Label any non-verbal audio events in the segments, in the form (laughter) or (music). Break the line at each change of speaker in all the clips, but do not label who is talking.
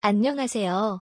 안녕하세요.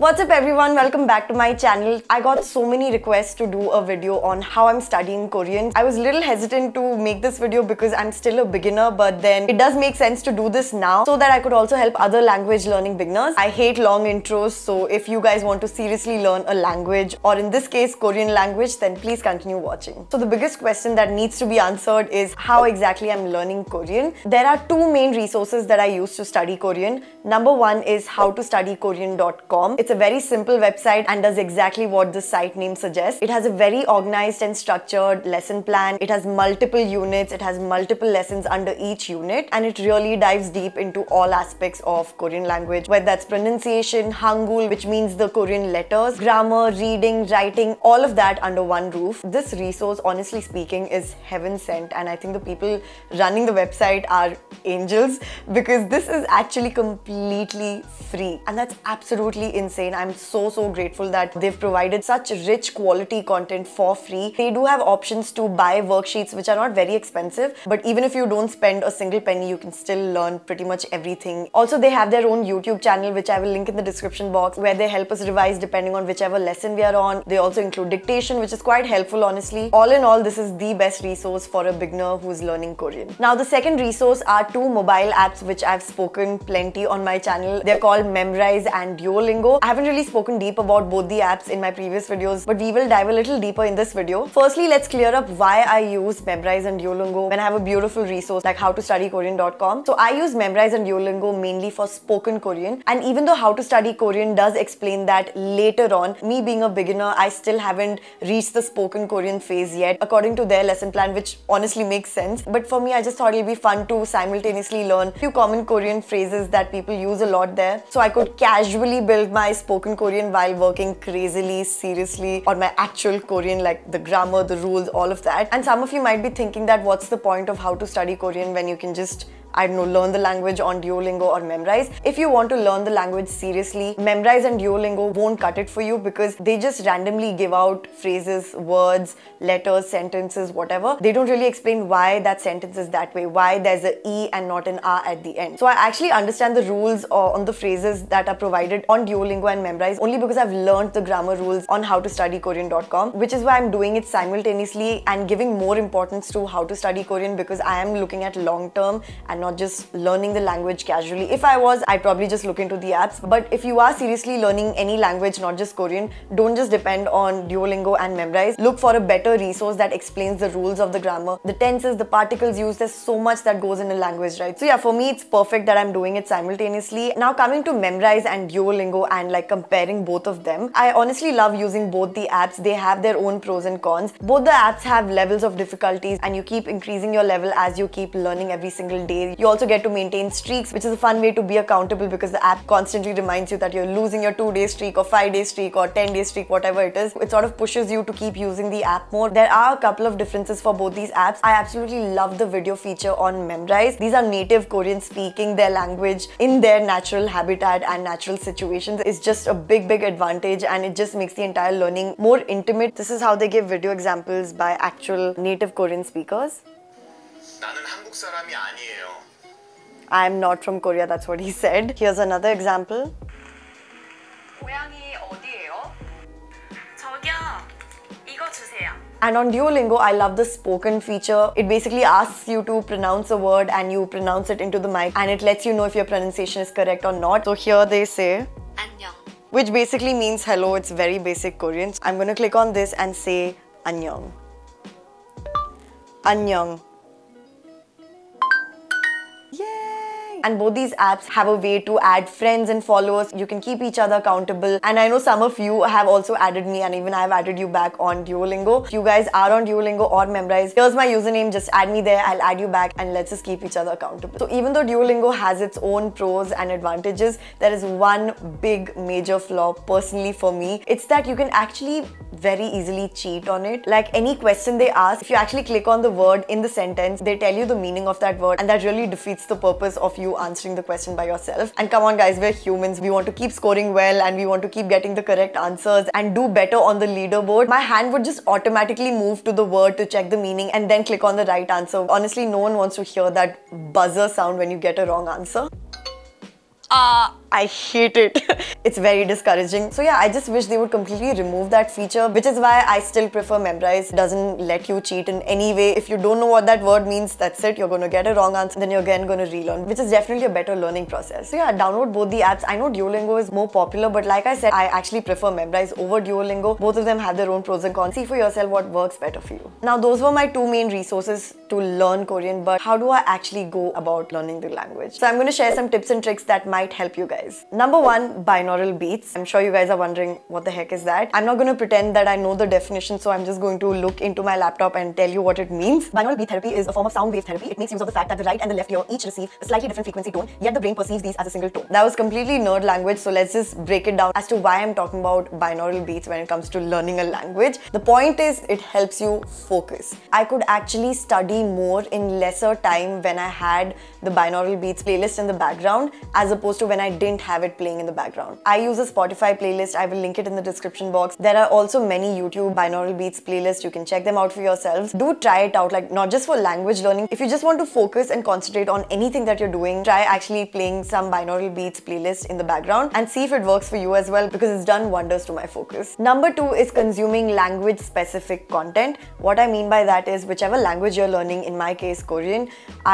What's up everyone, welcome back to my channel. I got so many requests to do a video on how I'm studying Korean. I was a little hesitant to make this video because I'm still a beginner but then it does make sense to do this now so that I could also help other language learning beginners. I hate long intros so if you guys want to seriously learn a language or in this case Korean language then please continue watching. So the biggest question that needs to be answered is how exactly I'm learning Korean. There are two main resources that I use to study Korean. Number one is howtostudykorean.com. It's it's a very simple website and does exactly what the site name suggests. It has a very organized and structured lesson plan. It has multiple units. It has multiple lessons under each unit and it really dives deep into all aspects of Korean language, whether that's pronunciation, hangul, which means the Korean letters, grammar, reading, writing, all of that under one roof. This resource, honestly speaking, is heaven sent and I think the people running the website are angels because this is actually completely free and that's absolutely insane insane. I'm so, so grateful that they've provided such rich quality content for free. They do have options to buy worksheets, which are not very expensive, but even if you don't spend a single penny, you can still learn pretty much everything. Also, they have their own YouTube channel, which I will link in the description box, where they help us revise depending on whichever lesson we are on. They also include dictation, which is quite helpful, honestly. All in all, this is the best resource for a beginner who's learning Korean. Now, the second resource are two mobile apps, which I've spoken plenty on my channel. They're called Memrise and Duolingo haven't really spoken deep about both the apps in my previous videos, but we will dive a little deeper in this video. Firstly, let's clear up why I use Memrise and Duolingo when I have a beautiful resource like howtostudykorean.com. So I use Memrise and Duolingo mainly for spoken Korean. And even though How to Study Korean does explain that later on, me being a beginner, I still haven't reached the spoken Korean phase yet, according to their lesson plan, which honestly makes sense. But for me, I just thought it'll be fun to simultaneously learn a few common Korean phrases that people use a lot there. So I could casually build my spoken Korean while working crazily, seriously on my actual Korean, like the grammar, the rules, all of that. And some of you might be thinking that what's the point of how to study Korean when you can just I don't know, learn the language on Duolingo or Memrise. If you want to learn the language seriously, Memrise and Duolingo won't cut it for you because they just randomly give out phrases, words, letters, sentences, whatever. They don't really explain why that sentence is that way, why there's a E and not an R at the end. So I actually understand the rules on the phrases that are provided on Duolingo and Memrise only because I've learned the grammar rules on how to study Korean.com, which is why I'm doing it simultaneously and giving more importance to how to study Korean because I am looking at long term and and not just learning the language casually. If I was, I'd probably just look into the apps. But if you are seriously learning any language, not just Korean, don't just depend on Duolingo and memorize. Look for a better resource that explains the rules of the grammar, the tenses, the particles used. There's so much that goes in a language, right? So yeah, for me, it's perfect that I'm doing it simultaneously. Now coming to memorize and Duolingo and like comparing both of them, I honestly love using both the apps. They have their own pros and cons. Both the apps have levels of difficulties and you keep increasing your level as you keep learning every single day you also get to maintain streaks, which is a fun way to be accountable because the app constantly reminds you that you're losing your two day streak or five day streak or 10 day streak, whatever it is. It sort of pushes you to keep using the app more. There are a couple of differences for both these apps. I absolutely love the video feature on Memrise. These are native Korean speaking their language in their natural habitat and natural situations. It's just a big, big advantage and it just makes the entire learning more intimate. This is how they give video examples by actual native Korean speakers. 나는 한국 사람이 아니에요. I'm not from Korea, that's what he said. Here's another example. And on Duolingo, I love the spoken feature. It basically asks you to pronounce a word and you pronounce it into the mic and it lets you know if your pronunciation is correct or not. So here they say, 안녕. Which basically means hello. It's very basic Korean. I'm gonna click on this and say, 안녕. 안녕. And both these apps have a way to add friends and followers. You can keep each other accountable. And I know some of you have also added me and even I've added you back on Duolingo. If you guys are on Duolingo or Memrise, here's my username. Just add me there. I'll add you back and let's just keep each other accountable. So even though Duolingo has its own pros and advantages, there is one big major flaw personally for me. It's that you can actually very easily cheat on it. Like any question they ask, if you actually click on the word in the sentence, they tell you the meaning of that word and that really defeats the purpose of you you answering the question by yourself. And come on guys, we're humans. We want to keep scoring well and we want to keep getting the correct answers and do better on the leaderboard. My hand would just automatically move to the word to check the meaning and then click on the right answer. Honestly, no one wants to hear that buzzer sound when you get a wrong answer. Uh, I hate it. (laughs) it's very discouraging. So yeah, I just wish they would completely remove that feature, which is why I still prefer Memrise. It doesn't let you cheat in any way. If you don't know what that word means, that's it. You're gonna get a wrong answer, then you're again gonna relearn, which is definitely a better learning process. So yeah, download both the apps. I know Duolingo is more popular, but like I said, I actually prefer Memrise over Duolingo. Both of them have their own pros and cons. See for yourself what works better for you. Now, those were my two main resources to learn Korean, but how do I actually go about learning the language? So I'm gonna share some tips and tricks that might help you guys guys. Number one, binaural beats. I'm sure you guys are wondering what the heck is that. I'm not going to pretend that I know the definition, so I'm just going to look into my laptop and tell you what it means. Binaural beat therapy is a form of sound wave therapy. It makes use of the fact that the right and the left ear each receive a slightly different frequency tone, yet the brain perceives these as a single tone. That was completely nerd language, so let's just break it down as to why I'm talking about binaural beats when it comes to learning a language. The point is, it helps you focus. I could actually study more in lesser time when I had the binaural beats playlist in the background as opposed to when I did didn't have it playing in the background. I use a Spotify playlist, I will link it in the description box. There are also many YouTube binaural beats playlists, you can check them out for yourselves. Do try it out, like not just for language learning. If you just want to focus and concentrate on anything that you're doing, try actually playing some binaural beats playlist in the background and see if it works for you as well because it's done wonders to my focus. Number two is consuming language specific content. What I mean by that is whichever language you're learning, in my case Korean,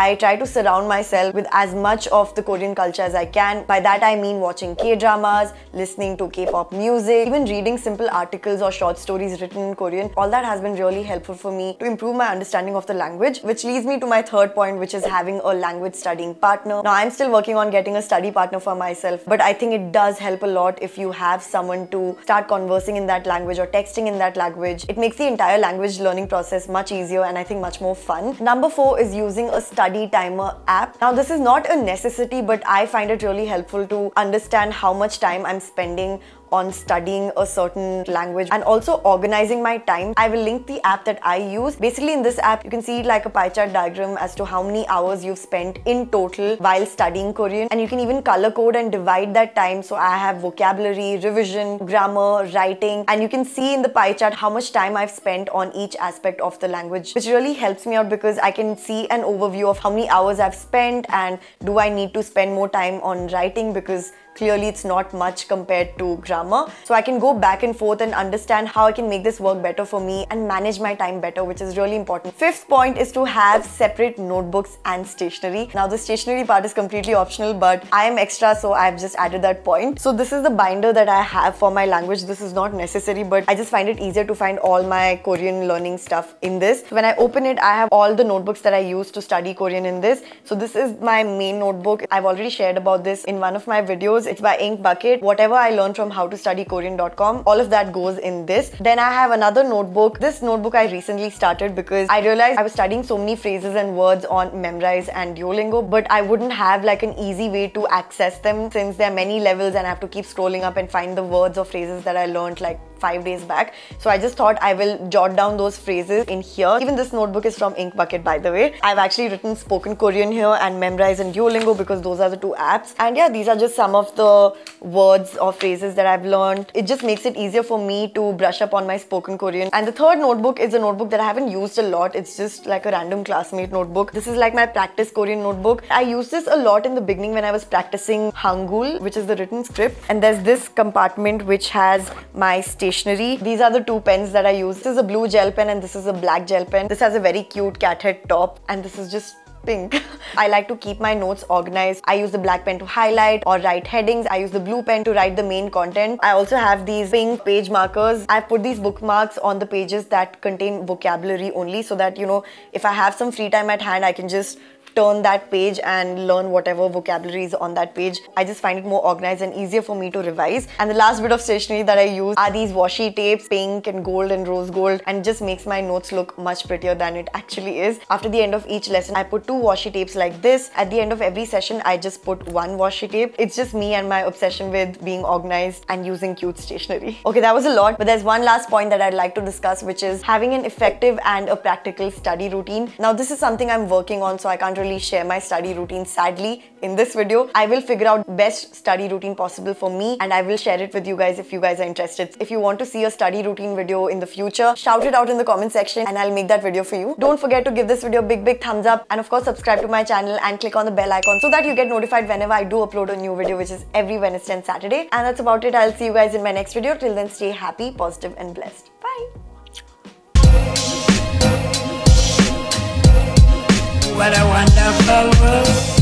I try to surround myself with as much of the Korean culture as I can. By that I mean watching K-dramas, listening to K-pop music, even reading simple articles or short stories written in Korean. All that has been really helpful for me to improve my understanding of the language, which leads me to my third point, which is having a language studying partner. Now, I'm still working on getting a study partner for myself, but I think it does help a lot if you have someone to start conversing in that language or texting in that language. It makes the entire language learning process much easier and I think much more fun. Number four is using a study timer app. Now, this is not a necessity, but I find it really helpful to to understand how much time I'm spending on studying a certain language and also organizing my time. I will link the app that I use. Basically in this app, you can see like a pie chart diagram as to how many hours you've spent in total while studying Korean and you can even color code and divide that time. So I have vocabulary, revision, grammar, writing and you can see in the pie chart how much time I've spent on each aspect of the language which really helps me out because I can see an overview of how many hours I've spent and do I need to spend more time on writing because clearly it's not much compared to grammar. So I can go back and forth and understand how I can make this work better for me and manage my time better, which is really important. Fifth point is to have separate notebooks and stationery. Now the stationery part is completely optional, but I am extra, so I've just added that point. So this is the binder that I have for my language. This is not necessary, but I just find it easier to find all my Korean learning stuff in this. When I open it, I have all the notebooks that I use to study Korean in this. So this is my main notebook. I've already shared about this in one of my videos it's by Ink Bucket. Whatever I learned from howtostudykorean.com, all of that goes in this. Then I have another notebook. This notebook I recently started because I realized I was studying so many phrases and words on Memrise and Duolingo, but I wouldn't have like an easy way to access them since there are many levels and I have to keep scrolling up and find the words or phrases that I learned like five days back. So I just thought I will jot down those phrases in here. Even this notebook is from Ink Bucket, by the way. I've actually written spoken Korean here and memorize in Duolingo because those are the two apps. And yeah, these are just some of the words or phrases that I've learned. It just makes it easier for me to brush up on my spoken Korean. And the third notebook is a notebook that I haven't used a lot. It's just like a random classmate notebook. This is like my practice Korean notebook. I used this a lot in the beginning when I was practicing Hangul, which is the written script. And there's this compartment which has my station stationery. These are the two pens that I use. This is a blue gel pen and this is a black gel pen. This has a very cute cat head top and this is just pink. (laughs) I like to keep my notes organized. I use the black pen to highlight or write headings. I use the blue pen to write the main content. I also have these pink page markers. I put these bookmarks on the pages that contain vocabulary only so that, you know, if I have some free time at hand, I can just turn that page and learn whatever vocabulary is on that page. I just find it more organized and easier for me to revise. And the last bit of stationery that I use are these washi tapes, pink and gold and rose gold, and just makes my notes look much prettier than it actually is. After the end of each lesson, I put two washi tapes like this. At the end of every session, I just put one washi tape. It's just me and my obsession with being organized and using cute stationery. (laughs) Okay, that was a lot, but there's one last point that I'd like to discuss, which is having an effective and a practical study routine. Now, this is something I'm working on, so I can't really generally share my study routine. Sadly, in this video, I will figure out best study routine possible for me and I will share it with you guys if you guys are interested. If you want to see a study routine video in the future, shout it out in the comment section and I'll make that video for you. Don't forget to give this video a big, big thumbs up and of course subscribe to my channel and click on the bell icon so that you get notified whenever I do upload a new video, which is every Wednesday and Saturday. And that's about it. I'll see you guys in my next video. Till then, stay happy, positive and blessed. Bye. what a wonderful world.